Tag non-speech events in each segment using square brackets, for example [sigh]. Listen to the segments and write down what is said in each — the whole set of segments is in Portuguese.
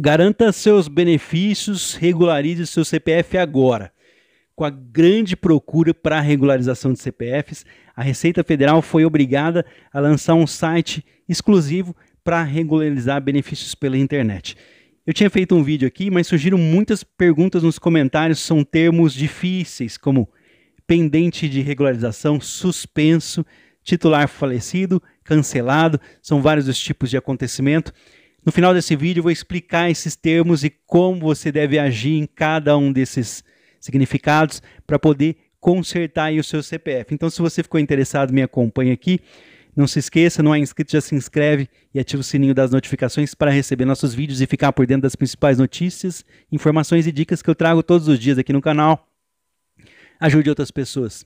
Garanta seus benefícios, regularize seu CPF agora. Com a grande procura para regularização de CPFs, a Receita Federal foi obrigada a lançar um site exclusivo para regularizar benefícios pela internet. Eu tinha feito um vídeo aqui, mas surgiram muitas perguntas nos comentários, são termos difíceis como pendente de regularização, suspenso, titular falecido, cancelado, são vários os tipos de acontecimento. No final desse vídeo eu vou explicar esses termos e como você deve agir em cada um desses significados para poder consertar o seu CPF. Então, se você ficou interessado, me acompanhe aqui. Não se esqueça, não é inscrito, já se inscreve e ativa o sininho das notificações para receber nossos vídeos e ficar por dentro das principais notícias, informações e dicas que eu trago todos os dias aqui no canal. Ajude outras pessoas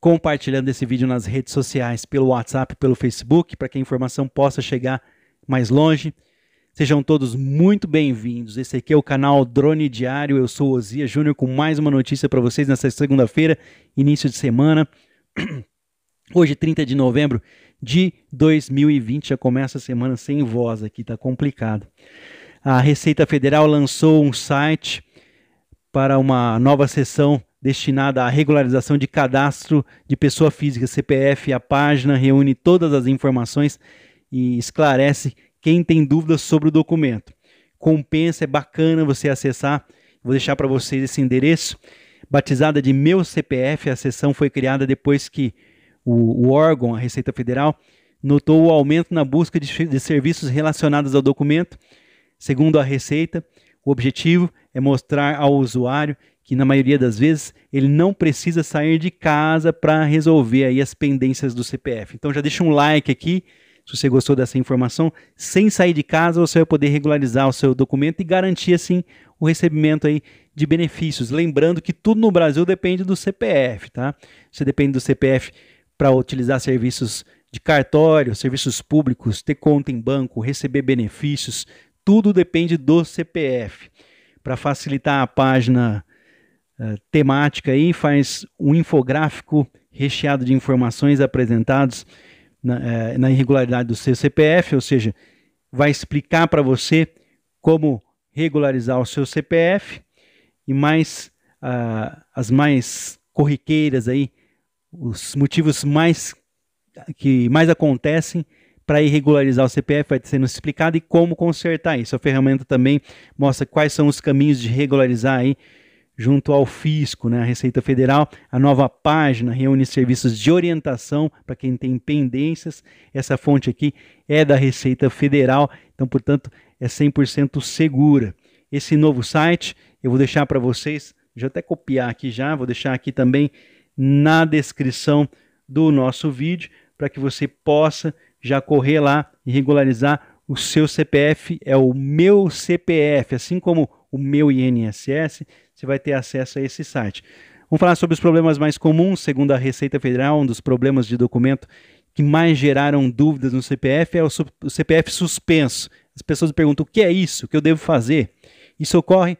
compartilhando esse vídeo nas redes sociais, pelo WhatsApp, pelo Facebook, para que a informação possa chegar mais longe. Sejam todos muito bem-vindos. Esse aqui é o canal Drone Diário. Eu sou Ozia Júnior com mais uma notícia para vocês nessa segunda-feira, início de semana. [clears throat] Hoje, 30 de novembro de 2020, já começa a semana sem voz aqui, tá complicado. A Receita Federal lançou um site para uma nova sessão destinada à regularização de cadastro de pessoa física, CPF. A página reúne todas as informações e esclarece quem tem dúvidas sobre o documento. Compensa, é bacana você acessar. Vou deixar para vocês esse endereço. Batizada de Meu CPF, a sessão foi criada depois que o, o órgão, a Receita Federal, notou o aumento na busca de, de serviços relacionados ao documento. Segundo a Receita, o objetivo é mostrar ao usuário que na maioria das vezes ele não precisa sair de casa para resolver aí as pendências do CPF. Então já deixa um like aqui, se você gostou dessa informação, sem sair de casa, você vai poder regularizar o seu documento e garantir assim o recebimento aí de benefícios. Lembrando que tudo no Brasil depende do CPF, tá? Você depende do CPF para utilizar serviços de cartório, serviços públicos, ter conta em banco, receber benefícios, tudo depende do CPF. Para facilitar a página eh, temática aí, faz um infográfico recheado de informações apresentados na, é, na irregularidade do seu CPF, ou seja, vai explicar para você como regularizar o seu CPF e mais as mais corriqueiras aí, os motivos mais que mais acontecem para irregularizar o CPF vai sendo explicado e como consertar isso. A ferramenta também mostra quais são os caminhos de regularizar aí junto ao fisco, né, a Receita Federal, a nova página reúne serviços de orientação para quem tem pendências. Essa fonte aqui é da Receita Federal, então, portanto, é 100% segura. Esse novo site eu vou deixar para vocês, já até copiar aqui já, vou deixar aqui também na descrição do nosso vídeo para que você possa já correr lá e regularizar o seu CPF, é o meu CPF, assim como o meu INSS, você vai ter acesso a esse site. Vamos falar sobre os problemas mais comuns, segundo a Receita Federal, um dos problemas de documento que mais geraram dúvidas no CPF é o, o CPF suspenso. As pessoas perguntam o que é isso, o que eu devo fazer. Isso ocorre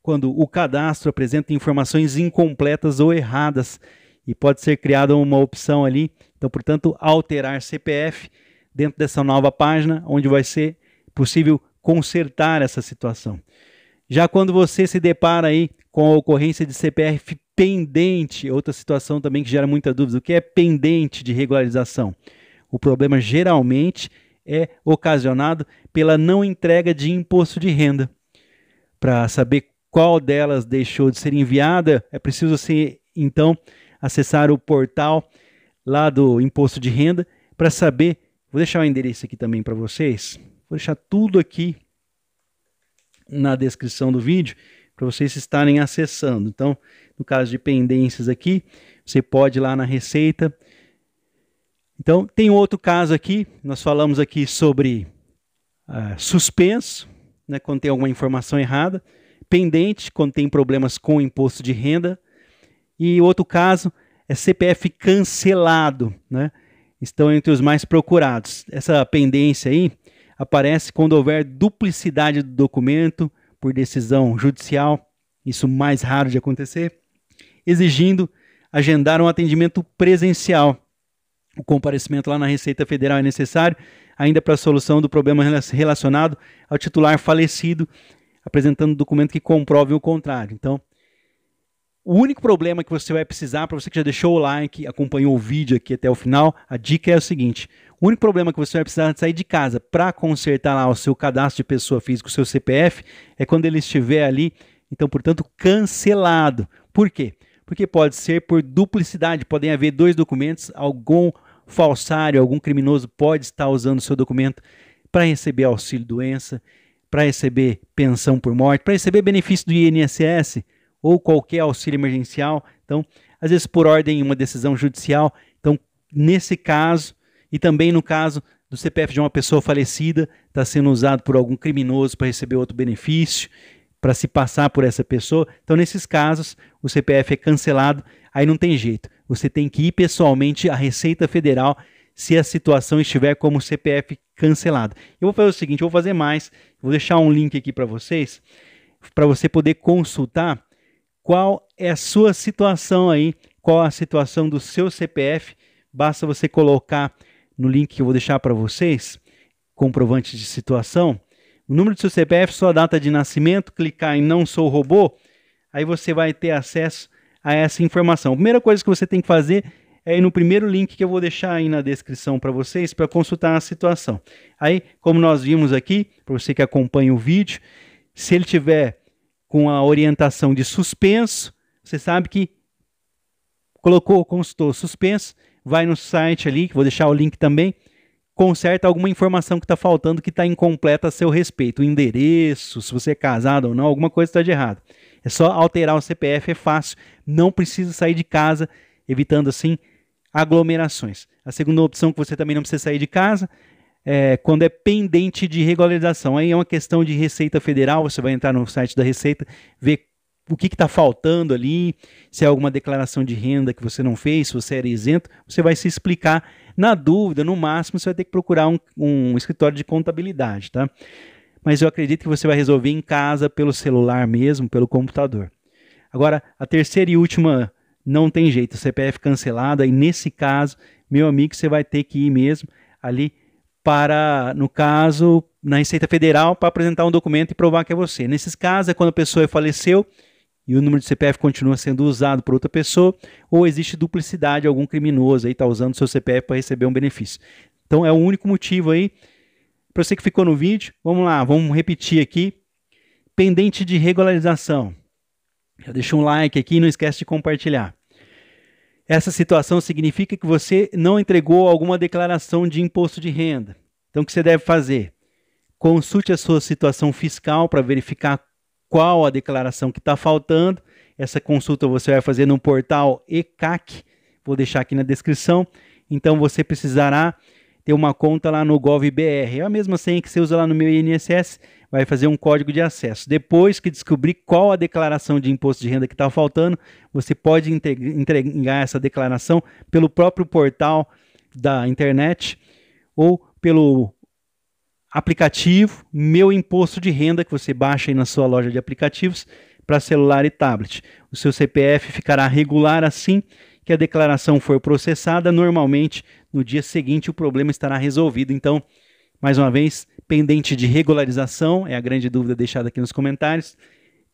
quando o cadastro apresenta informações incompletas ou erradas e pode ser criada uma opção ali. Então, portanto, alterar CPF dentro dessa nova página, onde vai ser possível consertar essa situação. Já quando você se depara aí com a ocorrência de CPF pendente, outra situação também que gera muita dúvida, o que é pendente de regularização? O problema geralmente é ocasionado pela não entrega de imposto de renda. Para saber qual delas deixou de ser enviada, é preciso se então acessar o portal lá do imposto de renda para saber. Vou deixar o endereço aqui também para vocês. Vou deixar tudo aqui na descrição do vídeo para vocês estarem acessando. Então, no caso de pendências aqui, você pode ir lá na receita. Então, tem outro caso aqui, nós falamos aqui sobre uh, suspenso, né, quando tem alguma informação errada, pendente, quando tem problemas com o imposto de renda, e outro caso é CPF cancelado, né? Estão entre os mais procurados. Essa pendência aí aparece quando houver duplicidade do documento, por decisão judicial, isso mais raro de acontecer, exigindo agendar um atendimento presencial. O comparecimento lá na Receita Federal é necessário, ainda para a solução do problema relacionado ao titular falecido, apresentando documento que comprove o contrário. Então, o único problema que você vai precisar, para você que já deixou o like, acompanhou o vídeo aqui até o final, a dica é o seguinte: o único problema que você vai precisar sair de casa para consertar lá o seu cadastro de pessoa física, o seu CPF, é quando ele estiver ali, então, portanto, cancelado. Por quê? Porque pode ser por duplicidade, podem haver dois documentos, algum falsário, algum criminoso pode estar usando o seu documento para receber auxílio doença, para receber pensão por morte, para receber benefício do INSS ou qualquer auxílio emergencial. Então, às vezes por ordem uma decisão judicial. Então, nesse caso e também no caso do CPF de uma pessoa falecida, está sendo usado por algum criminoso para receber outro benefício, para se passar por essa pessoa. Então, nesses casos, o CPF é cancelado, aí não tem jeito. Você tem que ir pessoalmente à Receita Federal se a situação estiver como CPF cancelado. Eu vou fazer o seguinte, eu vou fazer mais, vou deixar um link aqui para vocês, para você poder consultar qual é a sua situação aí, qual a situação do seu CPF. Basta você colocar no link que eu vou deixar para vocês, comprovante de situação, o número do seu CPF, sua data de nascimento, clicar em não sou robô, aí você vai ter acesso a essa informação. A primeira coisa que você tem que fazer é ir no primeiro link que eu vou deixar aí na descrição para vocês para consultar a situação. Aí, como nós vimos aqui, para você que acompanha o vídeo, se ele tiver com a orientação de suspenso. Você sabe que colocou, consultou suspenso, vai no site ali, que vou deixar o link também, conserta alguma informação que está faltando, que está incompleta a seu respeito. O endereço, se você é casado ou não, alguma coisa está de errado. É só alterar o CPF, é fácil, não precisa sair de casa, evitando assim aglomerações. A segunda opção que você também não precisa sair de casa é, quando é pendente de regularização. Aí é uma questão de Receita Federal, você vai entrar no site da Receita, ver o que está faltando ali, se é alguma declaração de renda que você não fez, se você era isento, você vai se explicar. Na dúvida, no máximo, você vai ter que procurar um, um escritório de contabilidade, tá? Mas eu acredito que você vai resolver em casa, pelo celular mesmo, pelo computador. Agora, a terceira e última, não tem jeito, CPF cancelada, e nesse caso, meu amigo, você vai ter que ir mesmo ali para, no caso, na Receita Federal, para apresentar um documento e provar que é você. Nesses casos, é quando a pessoa faleceu e o número de CPF continua sendo usado por outra pessoa, ou existe duplicidade, algum criminoso aí está usando seu CPF para receber um benefício. Então é o único motivo aí. Para você que ficou no vídeo, vamos lá, vamos repetir aqui. Pendente de regularização. Já deixa um like aqui e não esquece de compartilhar essa situação significa que você não entregou alguma declaração de imposto de renda. Então, o que você deve fazer? Consulte a sua situação fiscal para verificar qual a declaração que está faltando. Essa consulta você vai fazer no portal ECAC, vou deixar aqui na descrição. Então, você precisará ter uma conta lá no GovBR. É a mesma senha que você usa lá no meu INSS, vai fazer um código de acesso. Depois que descobrir qual a declaração de imposto de renda que está faltando, você pode entregar essa declaração pelo próprio portal da internet ou pelo aplicativo Meu Imposto de Renda, que você baixa aí na sua loja de aplicativos para celular e tablet. O seu CPF ficará regular assim que a declaração for processada, normalmente no dia seguinte o problema estará resolvido. Então, mais uma vez, pendente de regularização, é a grande dúvida deixada aqui nos comentários,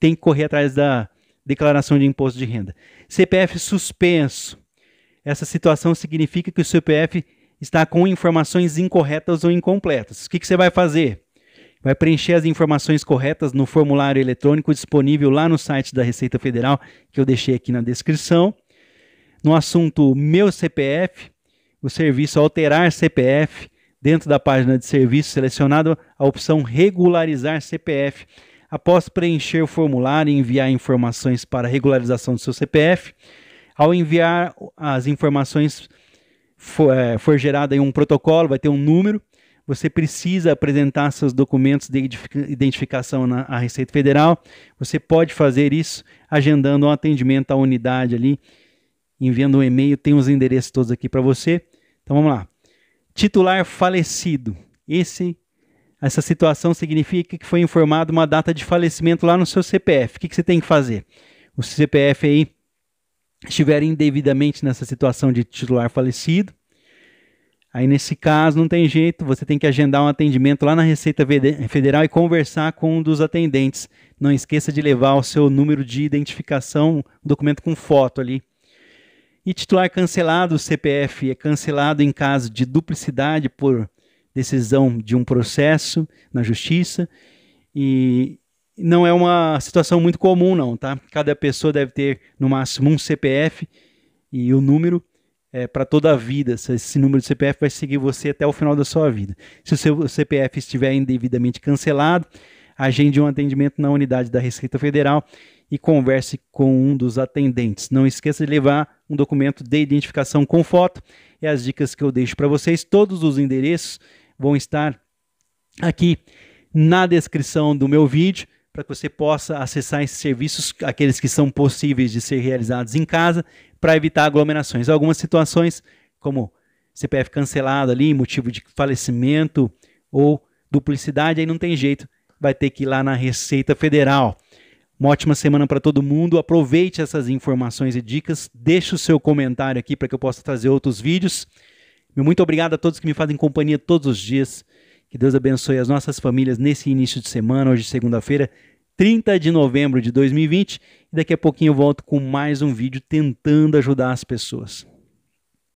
tem que correr atrás da declaração de imposto de renda. CPF suspenso. Essa situação significa que o CPF está com informações incorretas ou incompletas. O que, que você vai fazer? Vai preencher as informações corretas no formulário eletrônico disponível lá no site da Receita Federal, que eu deixei aqui na descrição. No assunto Meu CPF, o serviço alterar CPF, dentro da página de serviço selecionado a opção regularizar CPF. Após preencher o formulário e enviar informações para regularização do seu CPF, ao enviar as informações for, é, for gerado em um protocolo, vai ter um número. Você precisa apresentar seus documentos de identificação na à Receita Federal. Você pode fazer isso agendando um atendimento à unidade ali, enviando um e-mail. Tem os endereços todos aqui para você. Então vamos lá. Titular falecido. Esse, essa situação significa que foi informada uma data de falecimento lá no seu CPF. O que, que você tem que fazer? O CPF aí estiver indevidamente nessa situação de titular falecido. Aí, nesse caso, não tem jeito, você tem que agendar um atendimento lá na Receita Federal e conversar com um dos atendentes. Não esqueça de levar o seu número de identificação, um documento com foto ali, e titular cancelado, o CPF é cancelado em caso de duplicidade por decisão de um processo na justiça. E não é uma situação muito comum, não, tá? Cada pessoa deve ter no máximo um CPF e o número é para toda a vida. Esse número de CPF vai seguir você até o final da sua vida. Se o seu CPF estiver indevidamente cancelado, agende um atendimento na unidade da Receita Federal e converse com um dos atendentes. Não esqueça de levar um documento de identificação com foto. E é as dicas que eu deixo para vocês. Todos os endereços vão estar aqui na descrição do meu vídeo para que você possa acessar esses serviços, aqueles que são possíveis de ser realizados em casa, para evitar aglomerações. Algumas situações, como CPF cancelado ali, motivo de falecimento ou duplicidade, aí não tem jeito vai ter que ir lá na Receita Federal. Uma ótima semana para todo mundo. Aproveite essas informações e dicas. Deixe o seu comentário aqui para que eu possa trazer outros vídeos. Muito obrigado a todos que me fazem companhia todos os dias. Que Deus abençoe as nossas famílias nesse início de semana, hoje segunda-feira, 30 de novembro de 2020. E daqui a pouquinho eu volto com mais um vídeo tentando ajudar as pessoas.